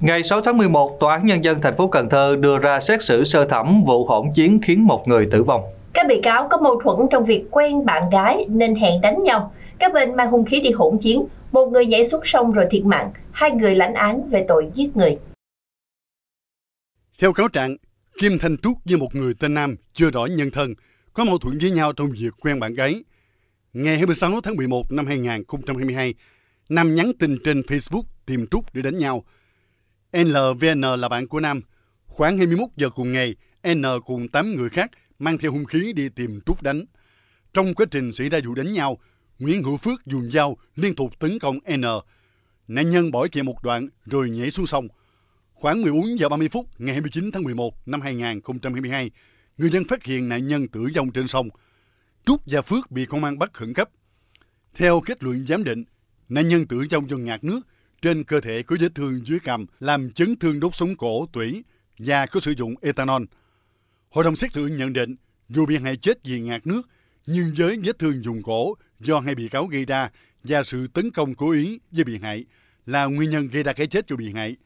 Ngày 6 tháng 11, Tòa án Nhân dân thành phố Cần Thơ đưa ra xét xử sơ thẩm vụ hỗn chiến khiến một người tử vong. Các bị cáo có mâu thuẫn trong việc quen bạn gái nên hẹn đánh nhau. Các bên mang hung khí đi hỗn chiến, một người nhảy xuống sông rồi thiệt mạng, hai người lãnh án về tội giết người. Theo cáo trạng, Kim Thanh Trúc với một người tên Nam chưa rõ nhân thân, có mâu thuẫn với nhau trong việc quen bạn gái. Ngày 26 tháng 11 năm 2022, Nam nhắn tin trên Facebook tìm Trúc để đánh nhau – NLVN là bạn của Nam. Khoảng 21 giờ cùng ngày, N cùng 8 người khác mang theo hung khí đi tìm Trúc đánh. Trong quá trình xảy ra vụ đánh nhau, Nguyễn Hữu Phước dùng dao liên tục tấn công N. Nạn nhân bỏ chạy một đoạn rồi nhảy xuống sông. Khoảng 14 giờ 30 phút ngày 29 tháng 11 năm 2022, người dân phát hiện nạn nhân tử vong trên sông. Trúc và Phước bị công an bắt khẩn cấp. Theo kết luận giám định, nạn nhân tử vong do ngạt nước trên cơ thể có vết thương dưới cằm làm chấn thương đốt sống cổ, tủy và có sử dụng ethanol. Hội đồng xét xử nhận định, dù bị hại chết vì ngạt nước, nhưng với vết thương dùng cổ do hai bị cáo gây ra và sự tấn công cố ý với bị hại là nguyên nhân gây ra cái chết cho bị hại.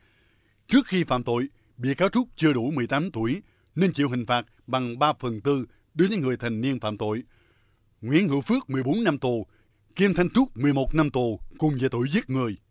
Trước khi phạm tội, bị cáo Trúc chưa đủ 18 tuổi nên chịu hình phạt bằng 3 phần 4 đối với người thành niên phạm tội. Nguyễn Hữu Phước 14 năm tù, Kim Thanh Trúc 11 năm tù cùng về tội giết người.